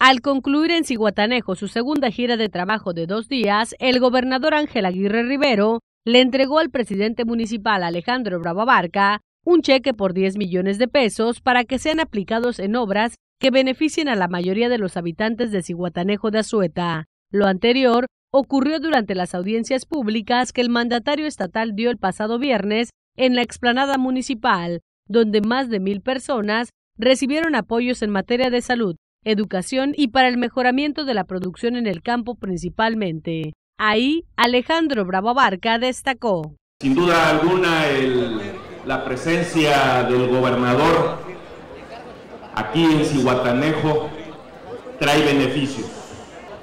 Al concluir en Ciguatanejo su segunda gira de trabajo de dos días, el gobernador Ángel Aguirre Rivero le entregó al presidente municipal Alejandro Bravo Barca un cheque por 10 millones de pesos para que sean aplicados en obras que beneficien a la mayoría de los habitantes de Ciguatanejo de Azueta. Lo anterior ocurrió durante las audiencias públicas que el mandatario estatal dio el pasado viernes en la explanada municipal, donde más de mil personas recibieron apoyos en materia de salud, educación y para el mejoramiento de la producción en el campo principalmente. Ahí, Alejandro Bravo Barca destacó. Sin duda alguna, la presencia del gobernador aquí en Cihuatanejo trae beneficios.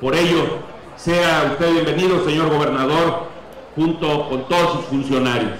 Por ello, sea usted bienvenido, señor gobernador, junto con todos sus funcionarios.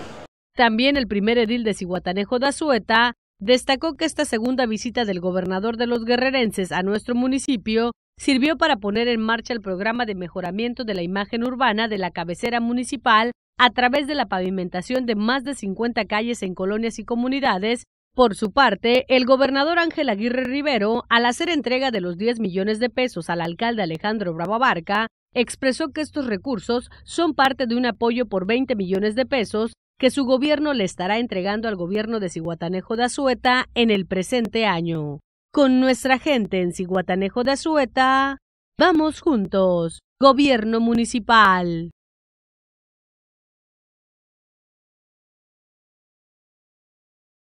También el primer edil de Cihuatanejo de Azueta Destacó que esta segunda visita del gobernador de los guerrerenses a nuestro municipio sirvió para poner en marcha el programa de mejoramiento de la imagen urbana de la cabecera municipal a través de la pavimentación de más de 50 calles en colonias y comunidades. Por su parte, el gobernador Ángel Aguirre Rivero, al hacer entrega de los 10 millones de pesos al alcalde Alejandro Bravo Barca, expresó que estos recursos son parte de un apoyo por 20 millones de pesos que su gobierno le estará entregando al gobierno de Ciguatanejo de Azueta en el presente año. Con nuestra gente en Ciguatanejo de Azueta, vamos juntos. Gobierno Municipal.